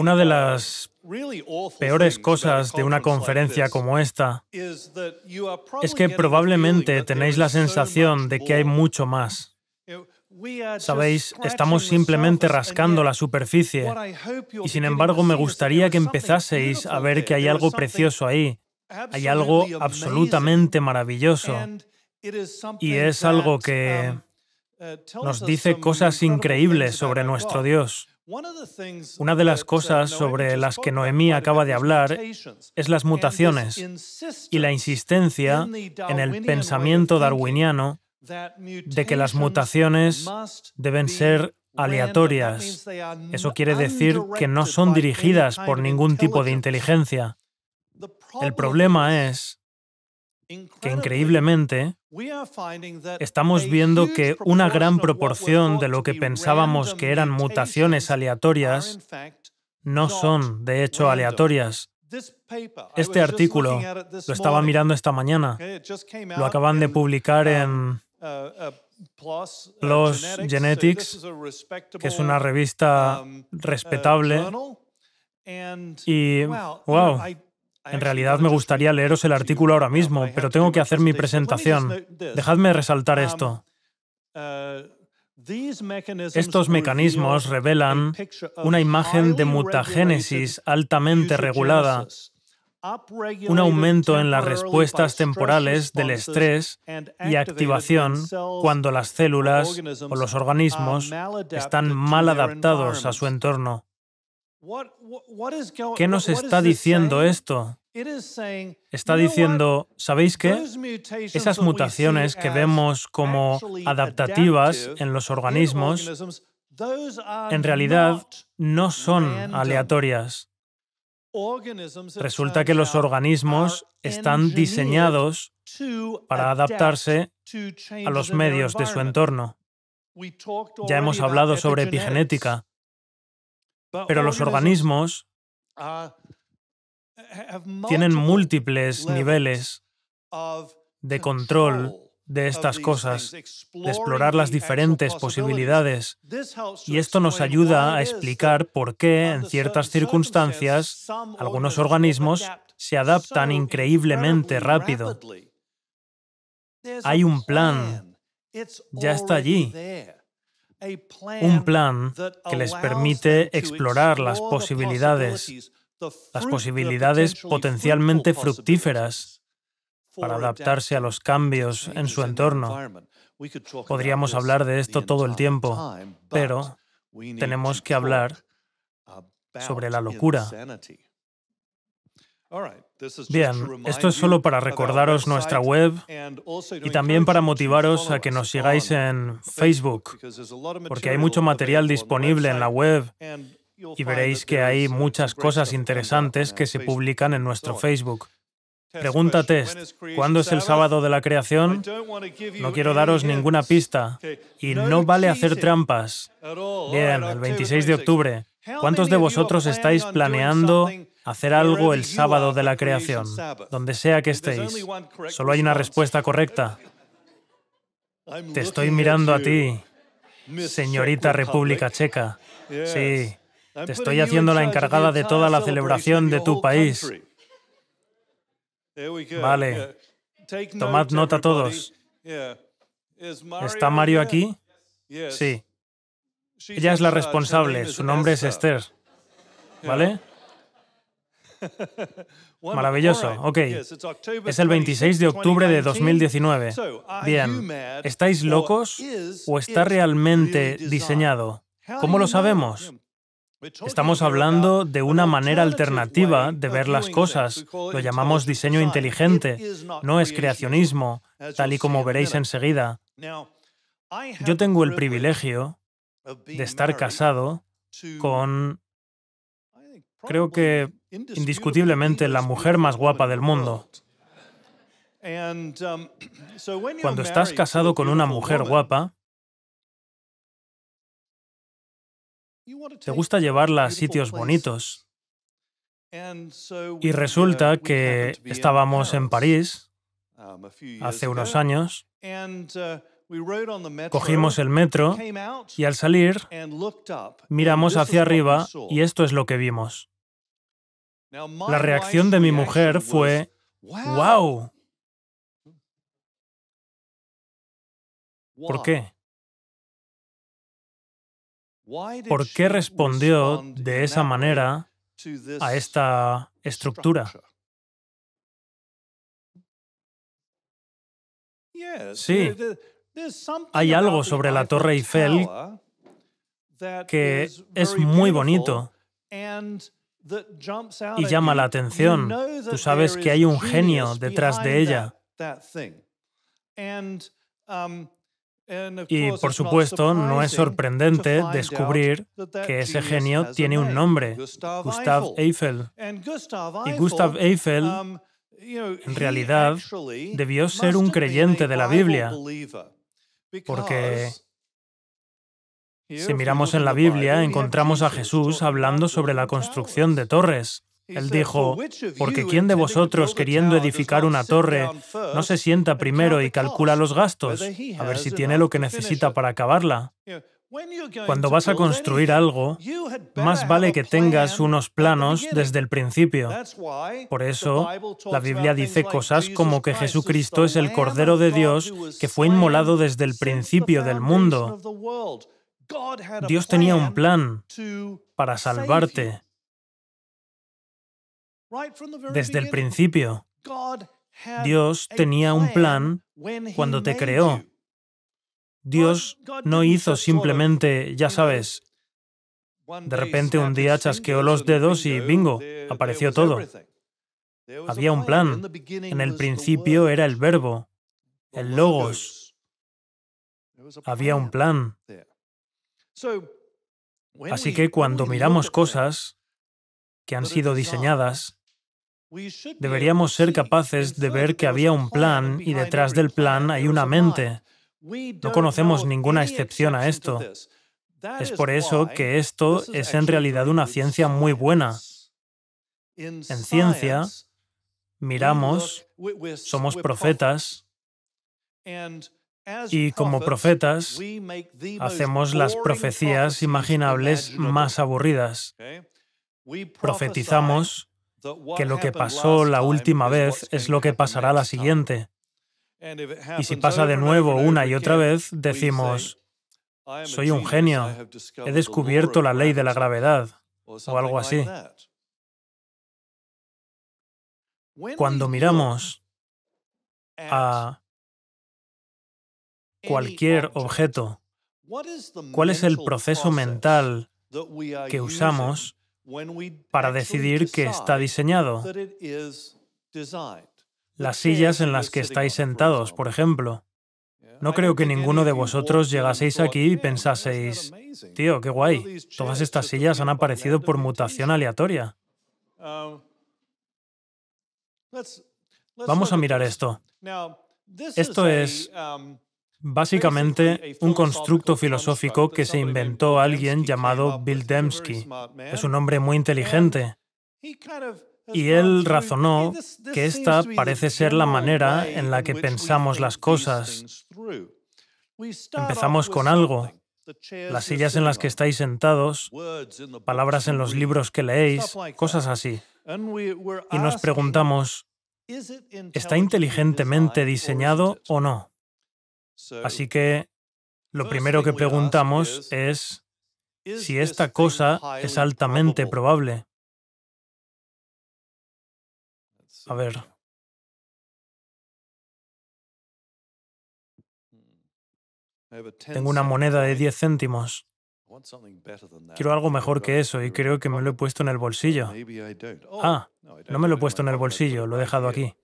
Una de las peores cosas de una conferencia como esta es que probablemente tenéis la sensación de que hay mucho más. Sabéis, estamos simplemente rascando la superficie y sin embargo me gustaría que empezaseis a ver que hay algo precioso ahí, hay algo absolutamente maravilloso y es algo que nos dice cosas increíbles sobre nuestro Dios. Una de las uh, cosas sobre las que Noemí acaba de hablar es las mutaciones y la insistencia en el pensamiento darwiniano de que las mutaciones deben ser aleatorias. Eso quiere decir que no son dirigidas por ningún tipo de inteligencia. El problema es que increíblemente estamos viendo que una gran proporción de lo que pensábamos que eran mutaciones aleatorias no son, de hecho, aleatorias. Este artículo lo estaba mirando esta mañana. Lo acaban de publicar uh, en uh, uh, *Los Genetics, que es una revista um, respetable. Y, wow, en realidad me gustaría leeros el artículo ahora mismo, pero tengo que hacer mi presentación. Dejadme resaltar esto. Estos mecanismos revelan una imagen de mutagénesis altamente regulada, un aumento en las respuestas temporales del estrés y activación cuando las células o los organismos están mal adaptados a su entorno. ¿Qué nos está diciendo esto? Está diciendo, ¿sabéis qué? Esas mutaciones que vemos como adaptativas en los organismos, en realidad no son aleatorias. Resulta que los organismos están diseñados para adaptarse a los medios de su entorno. Ya hemos hablado sobre epigenética, pero los organismos tienen múltiples niveles de control de estas cosas, de explorar las diferentes posibilidades. Y esto nos ayuda a explicar por qué, en ciertas circunstancias, algunos organismos se adaptan increíblemente rápido. Hay un plan, ya está allí. Un plan que les permite explorar las posibilidades, las posibilidades potencialmente fructíferas para adaptarse a los cambios en su entorno. Podríamos hablar de esto todo el tiempo, pero tenemos que hablar sobre la locura. Bien, esto es solo para recordaros nuestra web y también para motivaros a que nos sigáis en Facebook, porque hay mucho material disponible en la web y veréis que hay muchas cosas interesantes que se publican en nuestro Facebook. Pregunta test, ¿cuándo es el sábado de la creación? No quiero daros ninguna pista y no vale hacer trampas. Bien, el 26 de octubre. ¿Cuántos de vosotros estáis planeando hacer algo el sábado de la creación, donde sea que estéis? Solo hay una respuesta correcta. Te estoy mirando a ti, señorita República Checa. Sí, te estoy haciendo la encargada de toda la celebración de tu país. Vale. Tomad nota todos. ¿Está Mario aquí? Sí. Ella es la responsable. Su nombre es Esther. ¿Vale? Maravilloso, ok. Es el 26 de octubre de 2019. Bien, ¿estáis locos o está realmente diseñado? ¿Cómo lo sabemos? Estamos hablando de una manera alternativa de ver las cosas. Lo llamamos diseño inteligente. No es creacionismo, tal y como veréis enseguida. Yo tengo el privilegio de estar casado con, creo que indiscutiblemente, la mujer más guapa del mundo. Um, Cuando estás casado con una mujer guapa, Te gusta llevarla a sitios bonitos. Y uh, resulta que estábamos en París um, hace unos años, uh, cogimos el metro y al salir miramos hacia arriba y esto es lo que vimos. La reacción de mi mujer fue, ¡Wow! ¿Por qué? ¿Por qué respondió de esa manera a esta estructura? Sí, hay algo sobre la Torre Eiffel que es muy bonito y llama la atención. Tú sabes que hay un genio detrás de ella. Y por supuesto, no es sorprendente descubrir que ese genio tiene un nombre, Gustav Eiffel. Y Gustav Eiffel, um, en realidad, debió ser un creyente de la Biblia, porque si miramos en la Biblia, encontramos a Jesús hablando sobre la construcción de torres. Él dijo, porque ¿quién de vosotros queriendo edificar una torre no se sienta primero y calcula los gastos, a ver si tiene lo que necesita para acabarla? Cuando vas a construir algo, más vale que tengas unos planos desde el principio. Por eso, la Biblia dice cosas como que Jesucristo es el Cordero de Dios que fue inmolado desde el principio del mundo. Dios tenía un plan para salvarte. Desde el principio, Dios tenía un plan cuando te creó. Dios no hizo simplemente, ya sabes, de repente un día chasqueó los dedos y bingo, apareció todo. Había un plan. En el principio era el verbo, el logos. Había un plan. Así que cuando miramos cosas que han sido diseñadas, Deberíamos ser capaces de ver que había un plan y detrás del plan hay una mente. No conocemos ninguna excepción a esto. Es por eso que esto es en realidad una ciencia muy buena. En ciencia, miramos, somos profetas, y como profetas, hacemos las profecías imaginables más aburridas. Profetizamos que lo que pasó la última vez es lo que pasará la siguiente. Y si pasa de nuevo una y otra vez, decimos, soy un genio, he descubierto la ley de la gravedad, o algo así. Cuando miramos a cualquier objeto, ¿cuál es el proceso mental que usamos para decidir que está diseñado. Las sillas en las que estáis sentados, por ejemplo. No creo que ninguno de vosotros llegaseis aquí y pensaseis, tío, qué guay, todas estas sillas han aparecido por mutación aleatoria. Um, Vamos a mirar esto. Esto es um, Básicamente, un constructo filosófico que se inventó alguien llamado Bill Dembski. Es un hombre muy inteligente. Y él razonó que esta parece ser la manera en la que pensamos las cosas. Empezamos con algo, las sillas en las que estáis sentados, palabras en los libros que leéis, cosas así. Y nos preguntamos, ¿está inteligentemente diseñado o no? Así que lo primero que preguntamos es si esta cosa es altamente probable. A ver. Hmm. Tengo una moneda de 10 céntimos. Quiero algo mejor que eso y creo que me lo he puesto en el bolsillo. Oh, ah, no me lo he puesto en el bolsillo, lo he dejado aquí.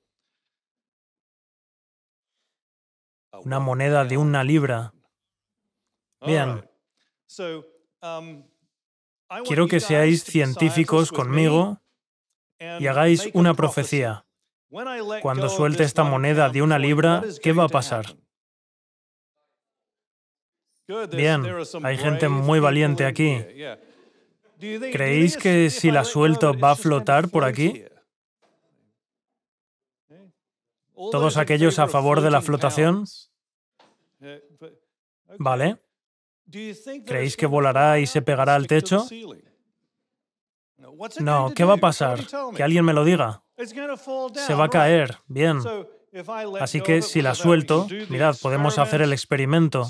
una moneda de una libra. Bien. Um, Quiero que seáis científicos conmigo y hagáis una profecía. Cuando suelte esta moneda de una libra, ¿qué va a pasar? Bien, hay gente muy valiente aquí. ¿Creéis que si la suelto va a flotar por aquí? ¿Todos aquellos a favor de la flotación? ¿Vale? ¿Creéis que volará y se pegará al techo? No, ¿qué va a pasar? Que alguien me lo diga. Se va a caer, bien. Así que si la suelto, mirad, podemos hacer el experimento.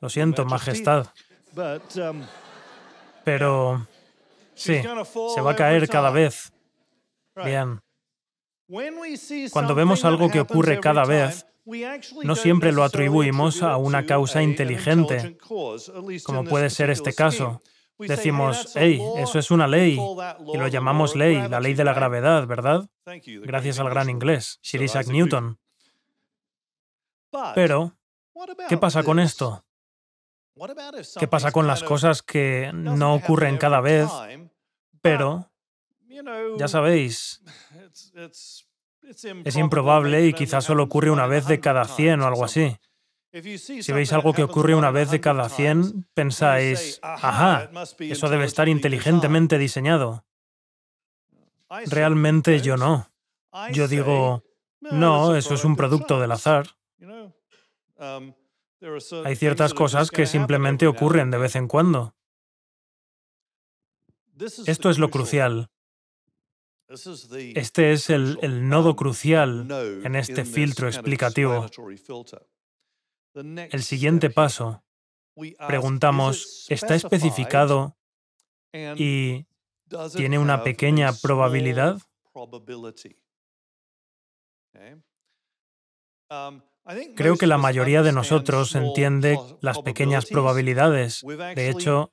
Lo siento, Majestad. Pero... Sí, se va a caer cada vez. Bien. Cuando vemos algo que ocurre cada vez, no siempre lo atribuimos a una causa inteligente, como puede ser este caso. Decimos, hey, eso es una ley, y lo llamamos ley, la ley de la gravedad, ¿verdad? Gracias al gran inglés, Sir Isaac Newton. Pero, ¿qué pasa con esto? ¿Qué pasa con las cosas que no ocurren cada vez, pero, ya sabéis, Es improbable y quizás solo ocurre una vez de cada 100 o algo así. Si veis algo que ocurre una vez de cada 100, pensáis, ajá, eso debe estar inteligentemente diseñado. Realmente yo no. Yo digo, no, eso es un producto del azar. Hay ciertas cosas que simplemente ocurren de vez en cuando. Esto es lo crucial. Este es el, nodo crucial en este filtro explicativo. El siguiente paso, preguntamos, ¿está especificado y tiene una pequeña probabilidad? Um, Creo que la mayoría de nosotros entiende las pequeñas probabilidades. De hecho,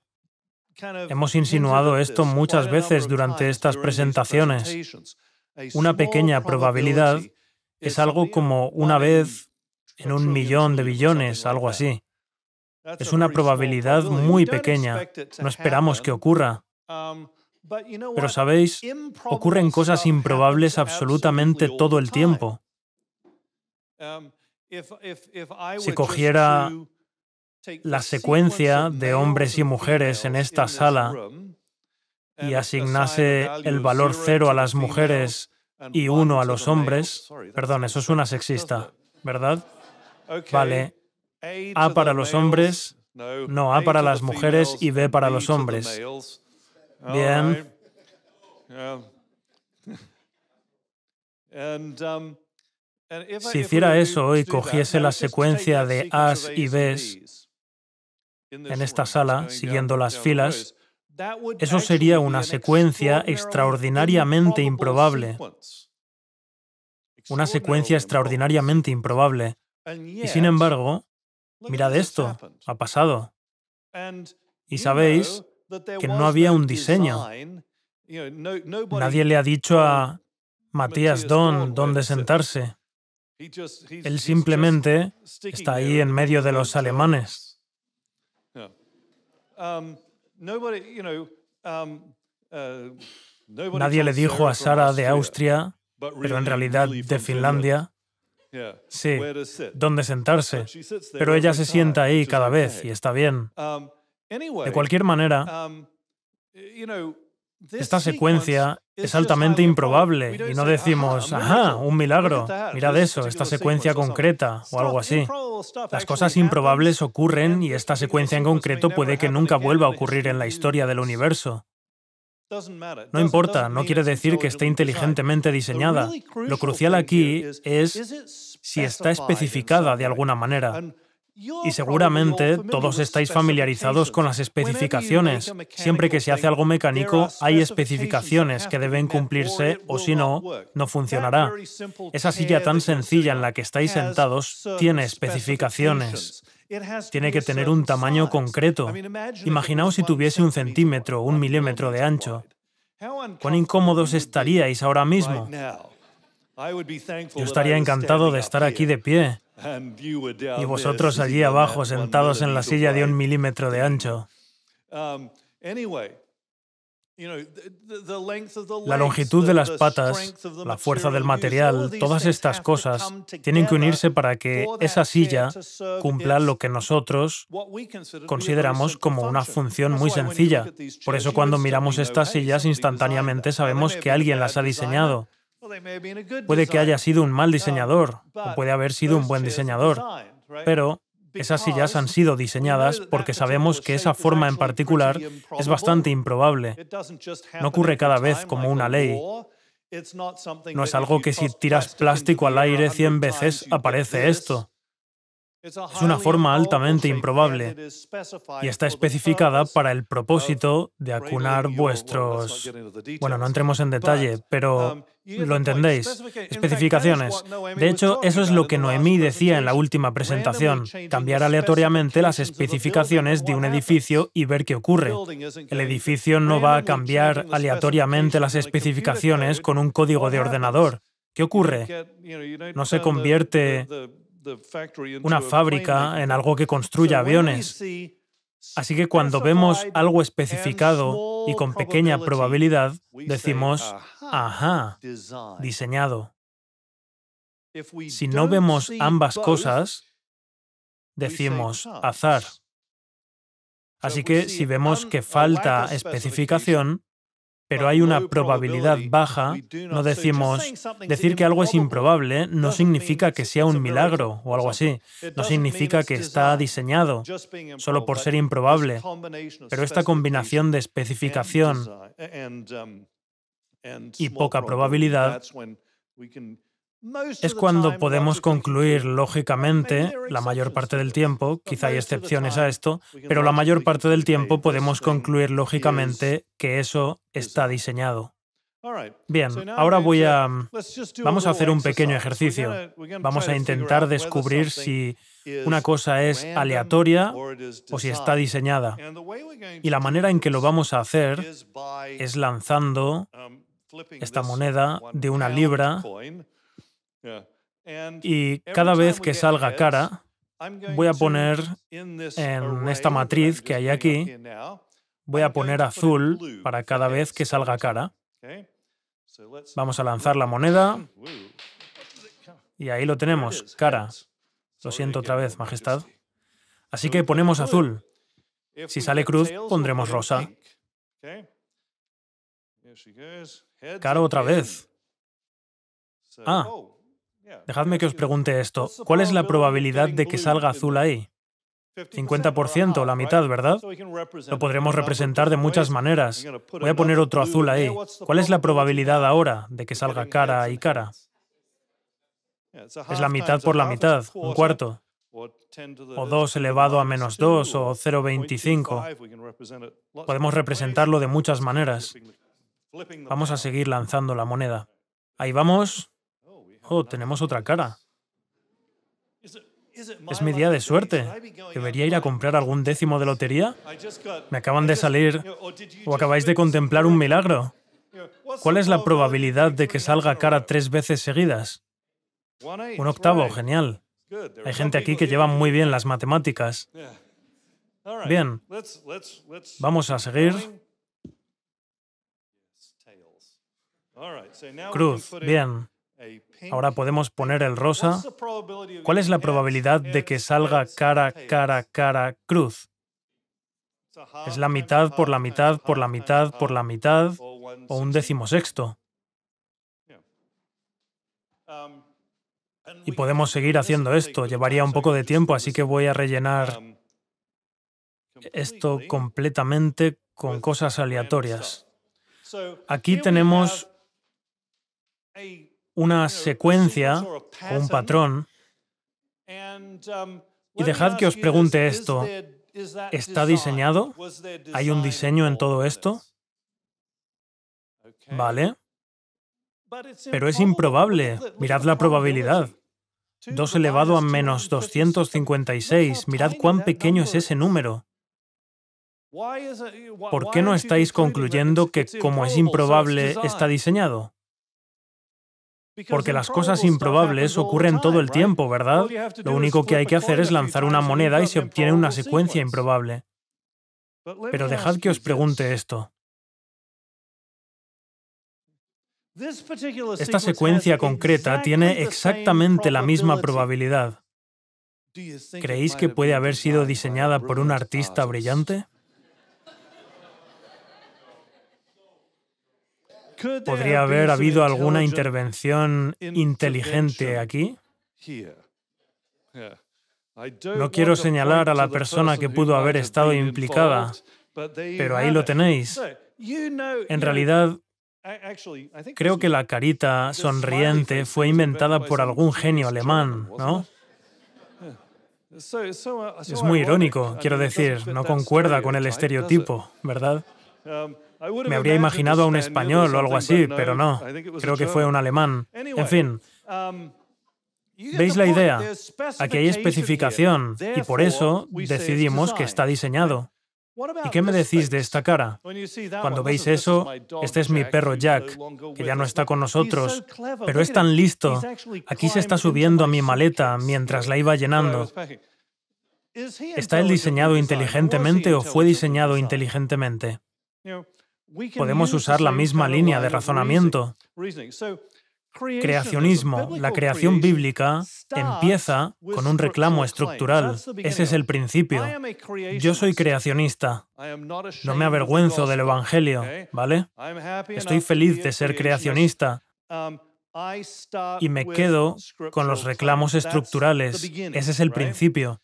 Hemos insinuado esto muchas veces durante estas presentaciones. Una pequeña probabilidad es algo como una vez en un millón de billones, algo así. Es una probabilidad muy pequeña. No esperamos que ocurra. Um, Pero sabéis, ocurren cosas improbables absolutamente todo el tiempo. Um, si cogiera la secuencia de hombres y mujeres en esta sala y asignase el valor cero a las mujeres y uno a los hombres, perdón, eso es una sexista, ¿verdad? Vale, A para los hombres, no, A para las mujeres y B para los hombres. Bien. Um, si hiciera eso y cogiese la secuencia de As y Bs en esta sala, siguiendo las filas, eso sería una secuencia extraordinariamente improbable. Una secuencia extraordinariamente improbable. Y sin embargo, mirad esto, ha pasado. Y sabéis que no había un diseño. Nadie le ha dicho a Matías Don dónde sentarse. Él simplemente está ahí en medio de los alemanes. Um, um, uh, Nadie le dijo a Sara de Austria, pero en realidad de Finlandia, sí, dónde sentarse. Pero ella se sienta ahí cada vez y está bien. Um, de cualquier manera, esta secuencia es altamente improbable y no decimos, ajá, un milagro, mirad eso, este esta secuencia concreta o algo así. Las cosas improbables ocurren y esta secuencia en concreto puede que nunca vuelva a ocurrir en la historia del universo. No importa, no quiere decir que esté inteligentemente diseñada. Lo crucial aquí es si está especificada de alguna manera. Y seguramente todos estáis familiarizados con las especificaciones. Siempre que se hace algo mecánico, hay especificaciones que deben cumplirse o si no, no funcionará. Esa silla tan sencilla en la que estáis sentados tiene especificaciones. Tiene que tener un tamaño concreto. Imaginaos si tuviese un centímetro, un milímetro de ancho. ¿Cuán incómodos estaríais ahora mismo? Yo estaría encantado de estar aquí de pie y vosotros allí abajo sentados en la silla de un milímetro de ancho. Um, la longitud de las patas, la fuerza del material, todas estas cosas tienen que unirse para que esa silla cumpla lo que nosotros consideramos como una función muy sencilla. Por eso cuando miramos estas sillas instantáneamente sabemos que alguien las ha diseñado. Puede que haya sido un mal diseñador o puede haber sido un buen diseñador, pero esas sillas han sido diseñadas porque sabemos que esa forma en particular es bastante improbable. No ocurre cada vez como una ley. No es algo que si tiras plástico al aire 100 veces aparece esto. Es una forma altamente improbable y está especificada para el propósito de acunar vuestros... Bueno, no entremos en detalle, pero lo entendéis. Especificaciones. De hecho, eso es lo que Noemí decía en la última presentación. Cambiar aleatoriamente las especificaciones de un edificio y ver qué ocurre. El edificio no va a cambiar aleatoriamente las especificaciones con un código de ordenador. ¿Qué ocurre? No se convierte una fábrica en algo que construya aviones. Así que cuando vemos algo especificado y con pequeña probabilidad, decimos, ajá, diseñado. Si no vemos ambas cosas, decimos azar. Así que si vemos que falta especificación, pero hay una probabilidad baja, no decimos, decir que algo es improbable eh, no significa que sea un milagro o algo así, no significa que está diseñado solo por ser improbable, pero esta combinación de especificación um, y poca probabilidad es cuando podemos concluir, lógicamente, la mayor parte del tiempo, quizá hay excepciones a esto, pero la mayor parte del tiempo podemos concluir, lógicamente, que eso está diseñado. Bien, ahora voy a... Vamos a hacer un pequeño ejercicio. Vamos a intentar descubrir si una cosa es aleatoria o si está diseñada. Y la manera en que lo vamos a hacer es lanzando um, esta moneda de una libra y cada vez que salga cara, voy a poner en esta matriz que hay aquí, voy a poner azul para cada vez que salga cara. Vamos a lanzar la moneda. Y ahí lo tenemos, cara. Lo siento otra vez, Majestad. Así que ponemos azul. Si sale cruz, pondremos rosa. Cara otra vez. Ah, oh, Dejadme que os pregunte esto. ¿Cuál es la probabilidad de que salga azul ahí? 50%, la mitad, ¿verdad? Lo podremos representar de muchas maneras. Voy a poner otro azul ahí. ¿Cuál es la probabilidad ahora de que salga cara y cara? Es la mitad por la mitad, un cuarto. O 2 elevado a menos 2 o 0,25. Podemos representarlo de muchas maneras. Vamos a seguir lanzando la moneda. Ahí vamos. Oh, tenemos otra cara. Es mi día de suerte. ¿Debería ir a comprar algún décimo de lotería? Me acaban de salir... ¿O acabáis de contemplar un milagro? ¿Cuál es la probabilidad de que salga cara tres veces seguidas? Un octavo, genial. Hay gente aquí que lleva muy bien las matemáticas. Bien, vamos a seguir. Cruz, bien. Ahora podemos poner el rosa. ¿Cuál es la probabilidad de que salga cara, cara, cara, cruz? Es la mitad por la mitad por la mitad por la mitad o un décimo sexto? Um, y podemos seguir haciendo esto. Llevaría un poco de tiempo, así que voy a rellenar um, esto completamente con cosas aleatorias. Aquí tenemos una secuencia o un patrón um, y dejad que os pregunte esto. ¿Está diseñado? ¿Hay un diseño en todo esto? Vale. Pero es improbable. Mirad la probabilidad. 2 elevado a menos 256. Mirad cuán pequeño es ese número. ¿Por qué no estáis concluyendo que como es improbable está diseñado? Porque las cosas improbables ocurren todo el tiempo, ¿verdad? Lo único que hay que hacer es lanzar una moneda y se obtiene una secuencia improbable. Pero dejad que os pregunte esto. Esta secuencia concreta tiene exactamente la misma probabilidad. ¿Creéis que puede haber sido diseñada por un artista brillante? ¿Podría haber habido alguna intervención inteligente aquí? No quiero señalar a la persona que pudo haber estado implicada, pero ahí lo tenéis. En realidad, creo que la carita sonriente fue inventada por algún genio alemán, ¿no? Es muy irónico, quiero decir, no concuerda con el estereotipo, ¿verdad? Me habría imaginado a un español o algo así, pero no. Creo que fue un alemán. En fin. Um, ¿Veis la idea? Aquí hay especificación y por eso decidimos que está diseñado. ¿Y qué me decís de esta cara? Cuando veis eso, este es mi perro Jack, que ya no está con nosotros, pero es tan listo. Aquí se está subiendo a mi maleta mientras la iba llenando. ¿Está él diseñado inteligentemente o fue diseñado inteligentemente? Podemos usar la misma línea de razonamiento. Creacionismo, la creación bíblica, empieza con un reclamo estructural. Um, Ese es el principio. Yo soy creacionista. No me avergüenzo del Evangelio, ¿vale? Estoy feliz de ser creacionista. Y me quedo con los reclamos estructurales. Ese es el principio.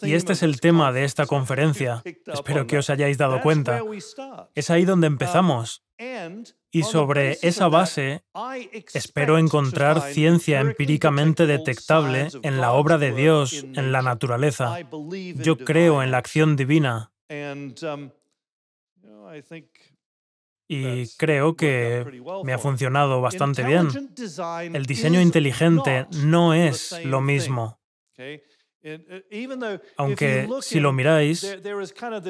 Y este es el tema de esta conferencia. Espero que os hayáis dado cuenta. Es ahí donde um, empezamos. Y sobre esa base, espero encontrar ciencia empíricamente detectable en la obra de Dios, en la naturaleza. Yo creo en la acción divina. Um, y creo que me ha funcionado bastante bien. El diseño inteligente no es lo mismo. Uh, Aunque si lo miráis,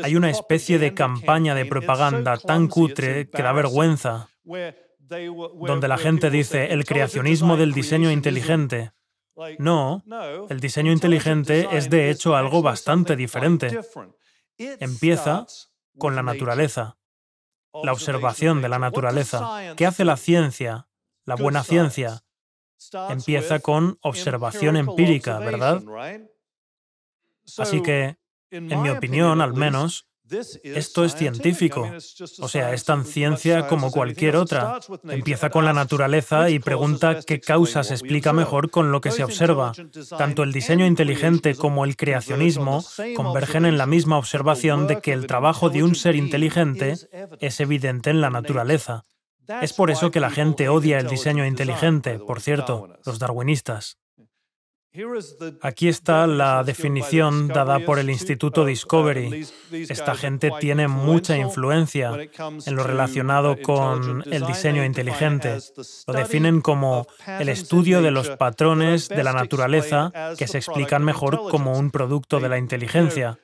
hay una especie de campaña de propaganda tan cutre que da vergüenza, donde la gente dice el creacionismo del diseño inteligente. No, el diseño inteligente es de hecho algo bastante diferente. Empieza con la naturaleza, la observación de la naturaleza. ¿Qué hace la ciencia? La buena ciencia. Empieza con observación empírica, ¿verdad? Así que, en mi opinión al menos, esto es científico. O sea, es tan ciencia como cualquier otra. Empieza con la naturaleza y pregunta qué causa explica mejor con lo que se observa. Tanto el diseño inteligente como el creacionismo convergen en la misma observación de que el trabajo de un ser inteligente es evidente en la naturaleza. Es por eso que la gente odia el diseño inteligente, por cierto, los darwinistas. Aquí está la definición dada por el Instituto uh, Discovery. Uh, Esta gente tiene mucha influencia en lo relacionado con el diseño inteligente. Lo definen como el estudio de los patrones de la naturaleza que se explican mejor como un producto de la inteligencia.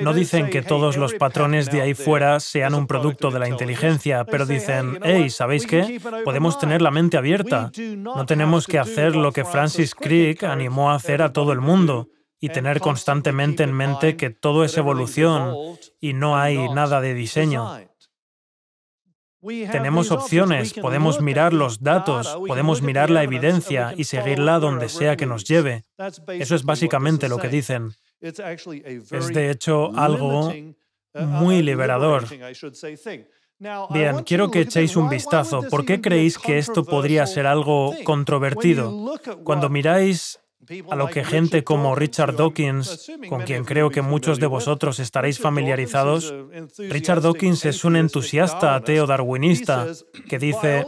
No dicen que todos los patrones de ahí fuera sean un producto de la inteligencia, pero dicen, hey, ¿sabéis qué? Podemos tener la mente abierta. No tenemos que hacer lo que Francis Crick animó a hacer a todo el mundo y tener constantemente en mente que todo es evolución y no hay nada de diseño. Tenemos opciones, podemos mirar los datos, podemos mirar la evidencia y seguirla donde sea que nos lleve. Eso es básicamente lo que dicen. Es de hecho algo uh, uh, muy liberador. Bien, quiero que echéis un vistazo. ¿Por qué creéis que esto podría ser algo controvertido? Cuando miráis a lo que gente como Richard Dawkins, con quien creo que muchos de vosotros estaréis familiarizados, Richard Dawkins es un entusiasta ateo darwinista que dice,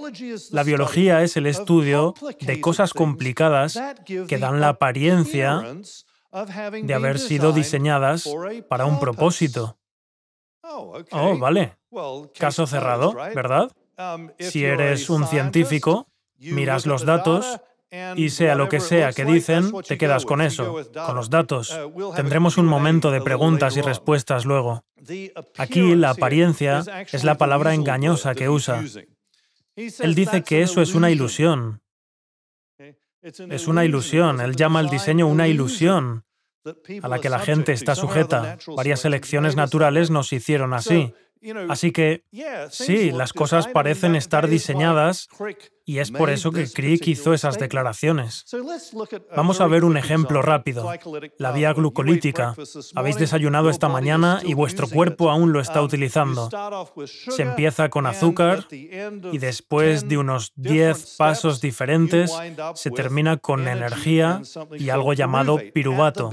la biología es el estudio de cosas complicadas que dan la apariencia de haber sido diseñadas para un propósito. Oh, oh vale. Caso cerrado, ¿verdad? Um, si eres un científico, miras los datos y sea lo que sea que dicen, te quedas con eso, con los datos. Uh, Tendremos un momento de preguntas y respuestas luego. Aquí la apariencia es la palabra engañosa que usa. Él dice que eso es una ilusión, es una ilusión, él llama al diseño una ilusión a la que la gente está sujeta. Varias elecciones naturales nos hicieron así. Así que, sí, las cosas parecen estar diseñadas y es por eso que Crick hizo esas declaraciones. Vamos a ver un ejemplo rápido. La uh, vía glucolítica. Habéis desayunado esta mañana y vuestro cuerpo aún lo uh, está utilizando. Se empieza con azúcar y después de unos 10 pasos diferentes se termina con energía y algo llamado piruvato.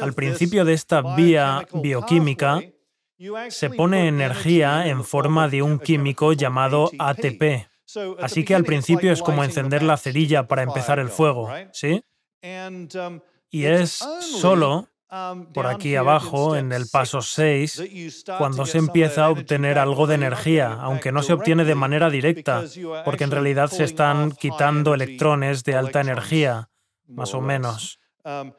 Al principio de esta vía bioquímica, se pone energía en forma de un químico llamado ATP. Así que al principio es como encender la cerilla para empezar el fuego, ¿sí? Um, y es solo um, por aquí abajo, en el paso 6, cuando se empieza a obtener algo de energía, aunque no se obtiene de manera directa, porque en realidad se están quitando electrones de alta energía, más o menos. Um,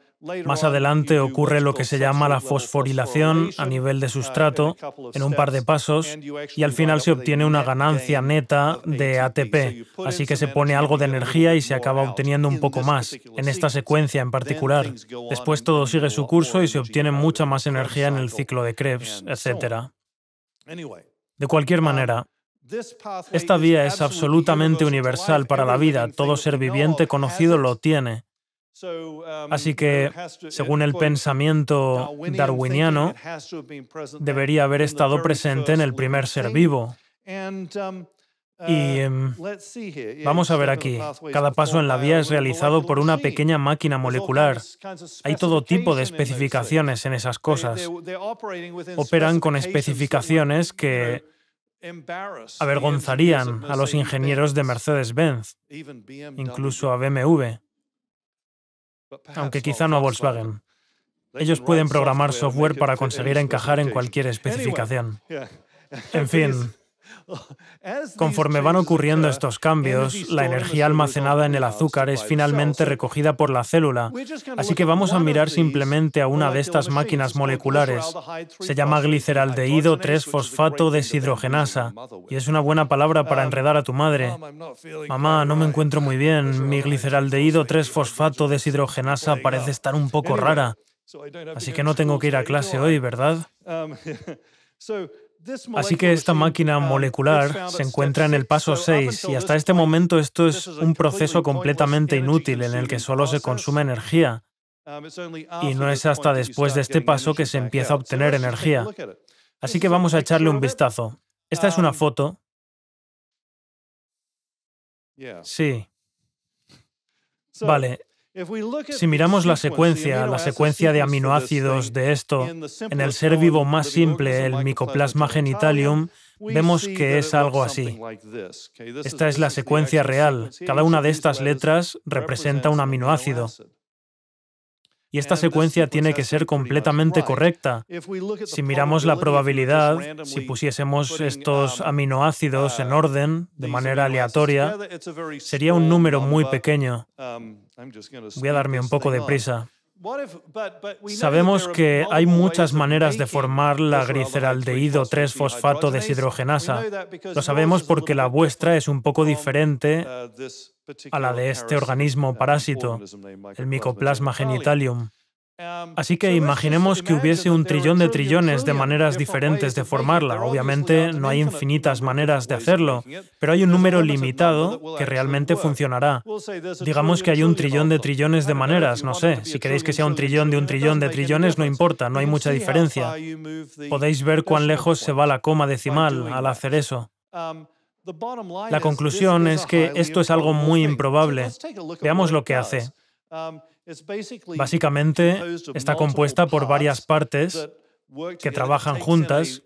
más adelante ocurre lo que se llama la fosforilación a nivel de sustrato en un par de pasos y al final se obtiene una ganancia neta de ATP, así que se pone algo de energía y se acaba obteniendo un poco más, en esta secuencia en particular. Después todo sigue su curso y se obtiene mucha más energía en el ciclo de Krebs, etc. De cualquier manera, esta vía es absolutamente universal para la vida, todo ser viviente conocido lo tiene. Um, Así que, según el pensamiento darwiniano, debería haber estado presente en el primer ser vivo. Um, y uh, em, vamos a ver aquí, cada paso en la vía es uh, realizado por una pequeña máquina molecular. Hay todo tipo de especificaciones en esas cosas. Operan con especificaciones que avergonzarían a los ingenieros de Mercedes-Benz, incluso a BMW aunque quizá no a Volkswagen. Ellos pueden programar software para conseguir encajar en cualquier especificación. En fin, Conforme van ocurriendo estos cambios, la energía almacenada en el azúcar es finalmente recogida por la célula, así que vamos a mirar simplemente a una de estas máquinas moleculares. Se llama gliceraldehído 3-fosfato deshidrogenasa, y es una buena palabra para um, enredar a tu madre. Mamá, no me encuentro muy bien, mi gliceraldehído 3-fosfato deshidrogenasa parece estar un poco rara, así que no tengo que ir a clase hoy, ¿verdad? Um, Así que esta máquina uh, molecular se encuentra en el paso 6 y hasta este momento esto es un proceso completamente inútil en el que solo se consume energía. Um, y no es hasta después de este paso que se empieza a obtener energía. Así que vamos a echarle un vistazo. Esta es una um, foto. Sí. Vale, si miramos la secuencia, la secuencia de aminoácidos de esto en el ser vivo más simple, el Mycoplasma genitalium, vemos que es algo así. Esta es la secuencia real. Cada una de estas letras representa un aminoácido y esta secuencia tiene que ser completamente correcta. Si miramos la probabilidad, si pusiésemos estos aminoácidos en orden, de manera aleatoria, sería un número muy pequeño. Voy a darme un poco de prisa. Sabemos que hay muchas maneras de formar la gliceraldehído 3-fosfato deshidrogenasa. Lo sabemos porque la vuestra es un poco uh, diferente a la de este organismo uh, parásito, el Mycoplasma genitalium. Um, Así que imaginemos que hubiese un trillón de trillones de maneras diferentes de formarla. Obviamente no hay infinitas maneras de hacerlo, pero hay un número limitado que realmente funcionará. Digamos que hay un trillón de trillones de maneras, no sé. Si queréis que sea un trillón de un trillón de trillones, no importa, no hay mucha diferencia. Podéis ver cuán lejos se va la coma decimal al hacer eso. Um, la conclusión es que esto es algo muy improbable. Veamos lo que hace. Básicamente está compuesta por varias partes que trabajan juntas,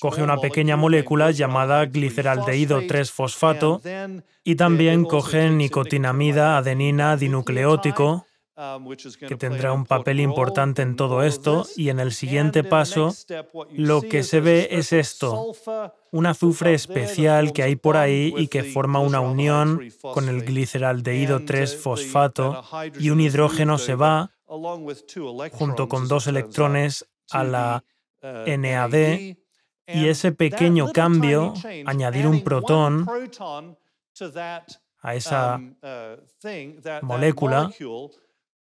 coge una pequeña molécula llamada gliceraldehído 3-fosfato y también coge nicotinamida adenina dinucleótico Um, que tendrá un papel importante en todo esto y en el siguiente paso lo que se ve es esto, un azufre especial que hay por ahí y que forma una unión con el gliceraldehído 3-fosfato y un hidrógeno se va junto con dos electrones a la uh, NAD y ese pequeño cambio, añadir un protón a esa um, uh, molécula,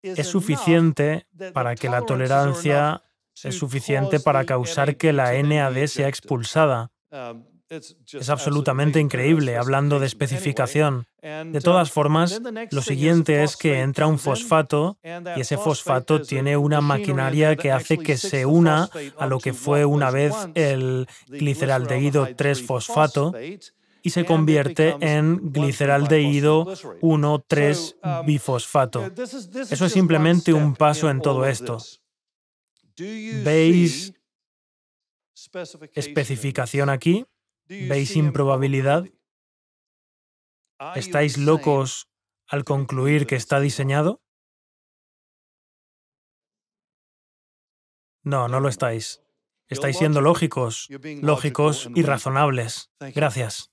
es suficiente para que la tolerancia es suficiente para causar que la NAD sea expulsada. Um, es absolutamente increíble, hablando de especificación. De todas um, formas, lo siguiente es que entra un fosfato y ese fosfato tiene una maquinaria que hace que se una a lo que fue una vez el gliceraldehído 3-fosfato y se convierte en gliceraldehído 1,3-bifosfato. Um, Eso es simplemente un paso en todo esto. ¿Veis especificación aquí? ¿Veis improbabilidad? ¿Estáis locos al concluir que está diseñado? No, no lo estáis. Estáis siendo lógicos, lógicos y razonables. Gracias.